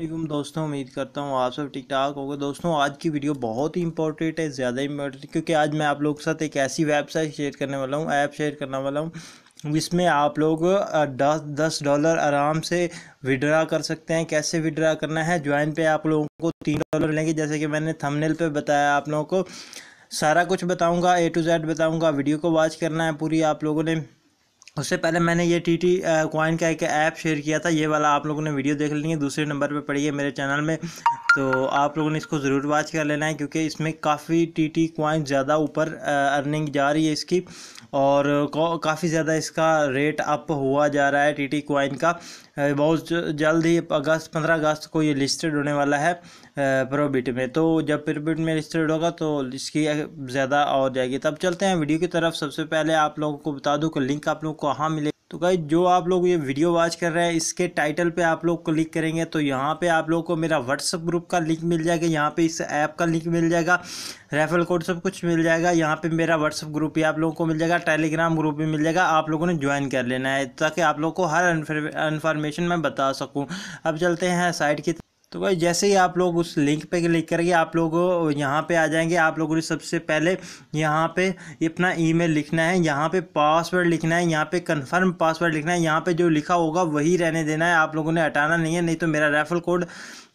वालेकुम दोस्तों उम्मीद करता हूँ आप सब ठीक ठाक होगा दोस्तों आज की वीडियो बहुत ही इंपॉर्टेंट है ज़्यादा इंपॉर्टेंट क्योंकि आज मैं आप लोगों के साथ एक ऐसी वेबसाइट शेयर करने वाला हूँ ऐप शेयर करने वाला हूँ जिसमें आप लोग दस दस डॉलर आराम से विड्रा कर सकते हैं कैसे विड्रा करना है ज्वाइन पे आप लोगों को तीन डॉलर लेंगे जैसे कि मैंने थमनेल पर बताया आप लोगों को सारा कुछ बताऊँगा ए टू जेड बताऊँगा वीडियो को वॉच करना है पूरी आप लोगों ने उससे पहले मैंने ये टी टी कॉइन का एक ऐप शेयर किया था ये वाला आप लोगों ने वीडियो देख ली है दूसरे नंबर पे पड़ी है मेरे चैनल में तो आप लोगों ने इसको ज़रूर वॉच कर लेना है क्योंकि इसमें काफ़ी टी टी कॉइन ज़्यादा ऊपर अर्निंग जा रही है इसकी और काफ़ी ज़्यादा इसका रेट अप हुआ जा रहा है टी टी कॉइन का बहुत जल्द ही अगस्त पंद्रह अगस्त को ये लिस्टेड होने वाला है प्रोबिट में तो जब प्रोबिट में लिस्टेड होगा तो इसकी ज़्यादा और जाएगी तब चलते हैं वीडियो की तरफ सबसे पहले आप लोगों को बता दूँ कि लिंक आप लोगों को कहाँ मिले तो गाई जो आप लोग ये वीडियो वॉच कर रहे हैं इसके टाइटल पे आप लोग क्लिक करेंगे तो यहाँ पे आप लोग को मेरा व्हाट्सअप ग्रुप का लिंक मिल जाएगा यहाँ पे इस ऐप का लिंक मिल जाएगा रेफरल कोड सब कुछ मिल जाएगा यहाँ पे मेरा व्हाट्सअप ग्रुप भी आप लोगों को मिल जाएगा टेलीग्राम ग्रुप भी मिल जाएगा आप लोगों ने ज्वाइन कर लेना है ताकि आप लोग को हर इन्फॉर्मेशन मैं बता सकूँ अब चलते हैं साइड की तो भाई जैसे ही आप लोग उस लिंक पे क्लिक करेंगे आप लोग यहाँ पे आ जाएंगे आप लोगों ने सबसे पहले यहाँ पे अपना ईमेल लिखना है यहाँ पे पासवर्ड लिखना है यहाँ पे कंफर्म पासवर्ड लिखना है यहाँ पे जो लिखा होगा वही रहने देना है आप लोगों ने हटाना नहीं है नहीं तो मेरा रेफरल कोड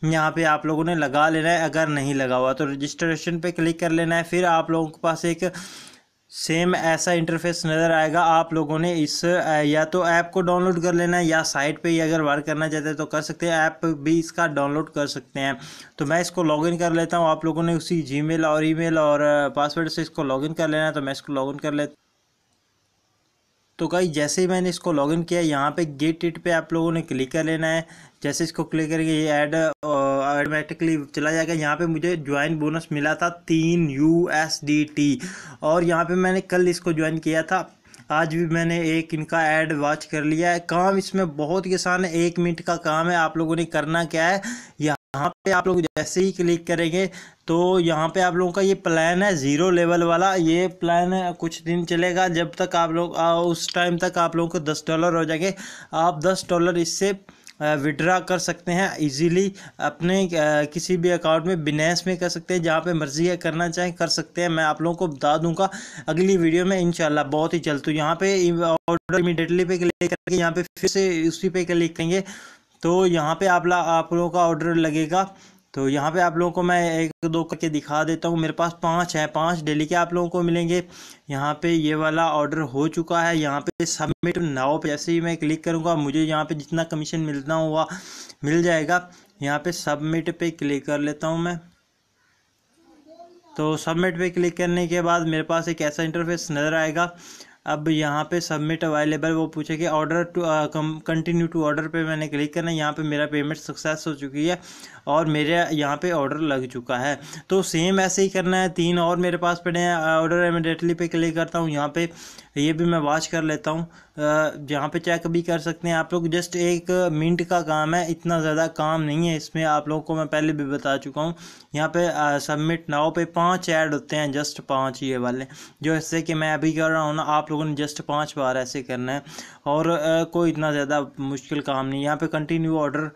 यहाँ पे आप लोगों ने लगा लेना है अगर नहीं लगा हुआ तो रजिस्ट्रेशन पर क्लिक कर लेना है फिर आप लोगों के पास एक सेम ऐसा इंटरफेस नज़र आएगा आप लोगों ने इस या तो ऐप को डाउनलोड कर लेना है या साइट पे ही अगर वर्क करना चाहते हैं तो कर सकते हैं ऐप भी इसका डाउनलोड कर सकते हैं तो मैं इसको लॉगिन कर लेता हूँ आप लोगों ने उसी जीमेल और ईमेल और पासवर्ड से इसको लॉगिन कर लेना है तो मैं इसको लॉगिन कर लेता तो गाई जैसे ही मैंने इसको लॉगिन किया यहाँ पे गेट इट पे आप लोगों ने क्लिक कर लेना है जैसे इसको क्लिक करेंगे ये ऐड ऑटोमेटिकली चला जाएगा यहाँ पे मुझे ज्वाइन बोनस मिला था तीन यू एस डी टी और यहाँ पे मैंने कल इसको ज्वाइन किया था आज भी मैंने एक इनका ऐड वॉच कर लिया है काम इसमें बहुत ही आसान है एक मिनट का काम है आप लोगों ने करना क्या है यहाँ यहाँ पे आप लोग जैसे ही क्लिक करेंगे तो यहाँ पे आप लोगों का ये प्लान है ज़ीरो लेवल वाला ये प्लान कुछ दिन चलेगा जब तक आप लोग उस टाइम तक आप लोगों को दस डॉलर हो जाएंगे आप दस डॉलर इससे विड्रा कर सकते हैं इजीली अपने किसी भी अकाउंट में बिनेस में कर सकते हैं जहाँ पे मर्जी है करना चाहें कर सकते हैं मैं आप लोगों को बता दूंगा अगली वीडियो में इंशाल्लाह बहुत ही जल्द तो यहाँ पे ऑर्डर इमीडिएटली पे क्लिक करके यहाँ पे फिर से उसी पे क्लिक करेंगे तो यहाँ पे आप ला आप लोगों का ऑर्डर लगेगा तो यहाँ पे आप लोगों को मैं एक दो करके दिखा देता हूँ मेरे पास पांच हैं पांच डेली के आप लोगों को मिलेंगे यहाँ पे ये वाला ऑर्डर हो चुका है यहाँ पे सबमिट नाव पे जैसे ही मैं क्लिक करूँगा मुझे यहाँ पे जितना कमीशन मिलना हुआ मिल जाएगा यहाँ पे सबमिट पे क्लिक कर लेता हूँ मैं तो सबमिट पर क्लिक करने के बाद मेरे पास एक ऐसा इंटरफेस नज़र आएगा अब यहाँ पे सबमिट अवेलेबल वो पूछे कि order to continue to order पे मैंने क्लिक करना है यहाँ पे मेरा पेमेंट सक्सेस हो चुकी है और मेरे यहाँ पे ऑर्डर लग चुका है तो सेम ऐसे ही करना है तीन और मेरे पास पड़े हैं ऑर्डर इमिडिएटली पे क्लिक करता हूँ यहाँ पे ये भी मैं वॉच कर लेता हूँ यहाँ पे चेक भी कर सकते हैं आप लोग जस्ट एक मिनट का काम है इतना ज़्यादा काम नहीं है इसमें आप लोगों को मैं पहले भी बता चुका हूँ यहाँ पे सबमिट नाव पे पांच ऐड होते हैं जस्ट पांच ये वाले जो इससे कि मैं अभी कर रहा हूँ ना आप लोग लोगों ने जस्ट पाँच बार ऐसे करना है और कोई इतना ज़्यादा मुश्किल काम नहीं यहाँ पे कंटिन्यू ऑर्डर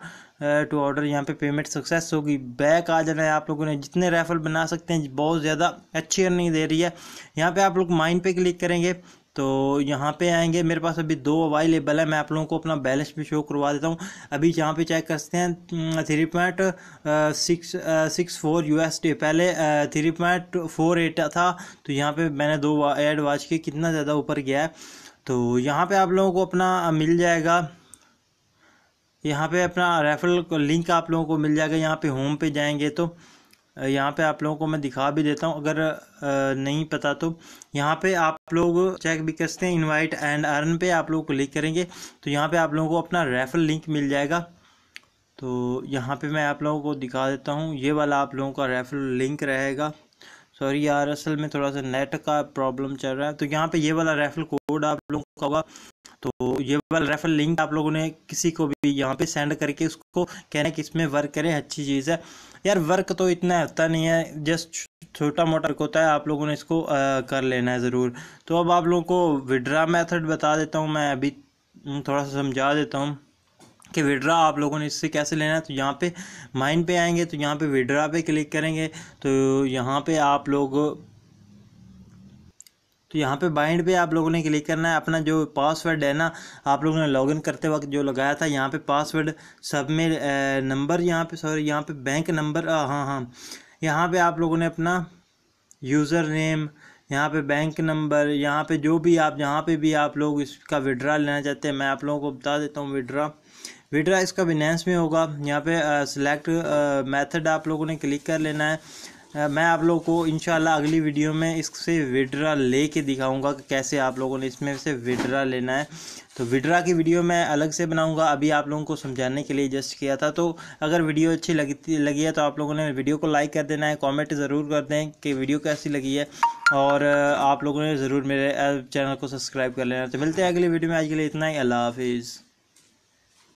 टू ऑर्डर यहाँ पे पेमेंट सक्सेस होगी बैक आ जाना है आप लोगों ने जितने रेफर बना सकते हैं बहुत ज़्यादा अच्छी अर्निंग दे रही है यहाँ पे आप लोग माइंड पे क्लिक करेंगे तो यहाँ पे आएंगे मेरे पास अभी दो अवेलेबल है मैं आप लोगों को अपना बैलेंस भी शो करवा देता हूँ अभी यहाँ पे चेक करते हैं three point six six four U S D पहले थ्री पॉइंट फोर एट था तो यहाँ पे मैंने दो एड वाच के कितना ज़्यादा ऊपर गया है तो यहाँ पे आप लोगों को अपना मिल जाएगा यहाँ पे अपना रेफरल लिंक आप लोगों को मिल जाएगा यहाँ पे होम पे जाएंगे तो यहाँ पे आप लोगों को मैं दिखा भी देता हूँ अगर नहीं पता तो यहाँ पे आप लोग चेक भी कर सकते हैं इनवाइट एंड अर्न पे आप लोग क्लिक करेंगे तो यहाँ पे आप लोगों को अपना रेफर लिंक मिल जाएगा तो यहाँ पे मैं आप लोगों को दिखा देता हूँ ये वाला आप लोगों का रेफर लिंक रहेगा सॉरी यार असल में थोड़ा सा नेट का प्रॉब्लम चल रहा है तो यहाँ पे ये वाला रेफर कोड आप लोगों का होगा तो ये वाला रेफर लिंक आप लोगों ने किसी को भी यहाँ पे सेंड करके उसको कहना है कि इसमें वर्क करें अच्छी चीज़ है यार वर्क तो इतना होता नहीं है जस्ट छोटा मोटा होता है आप लोगों ने इसको आ, कर लेना है ज़रूर तो अब आप लोगों को विड्रा मेथड बता देता हूँ मैं अभी थोड़ा सा समझा देता हूँ कि विड्रा आप लोगों ने इससे कैसे लेना है तो यहाँ पे माइन पे आएंगे तो यहाँ पे विड्रा पे क्लिक करेंगे तो यहाँ पे आप लोग तो यहाँ पे बाइंड पे आप लोगों ने क्लिक करना है अपना जो पासवर्ड है ना आप लोगों ने लॉगिन करते वक्त जो लगाया था यहाँ पे पासवर्ड सब में नंबर यहाँ पे सॉरी यहाँ पे बैंक नंबर हाँ हाँ यहाँ पे आप लोगों ने अपना यूज़र नेम यहाँ पे बैंक नंबर यहाँ पे जो भी आप जहाँ पे भी आप लोग इसका विड्रा लेना चाहते हैं मैं आप लोगों को बता देता हूँ विड्रा विड्रा इसका बिनेंस में होगा यहाँ पे सिलेक्ट मेथड आप लोगों ने क्लिक कर लेना है मैं आप लोगों को इन अगली वीडियो में इससे विड्रा ले के दिखाऊँगा कि कैसे आप लोगों ने इसमें से विड्रा लेना है तो विड्रा की वीडियो मैं अलग से बनाऊंगा अभी आप लोगों को समझाने के लिए जस्ट किया था तो अगर वीडियो अच्छी लगती लगी है तो आप लोगों ने वीडियो को लाइक कर देना है कमेंट ज़रूर कर दें कि वीडियो कैसी लगी है और आप लोगों ने ज़रूर मेरे चैनल को सब्सक्राइब कर लेना तो मिलते हैं अगली वीडियो में आज के लिए इतना ही अल्लाह हाफिज़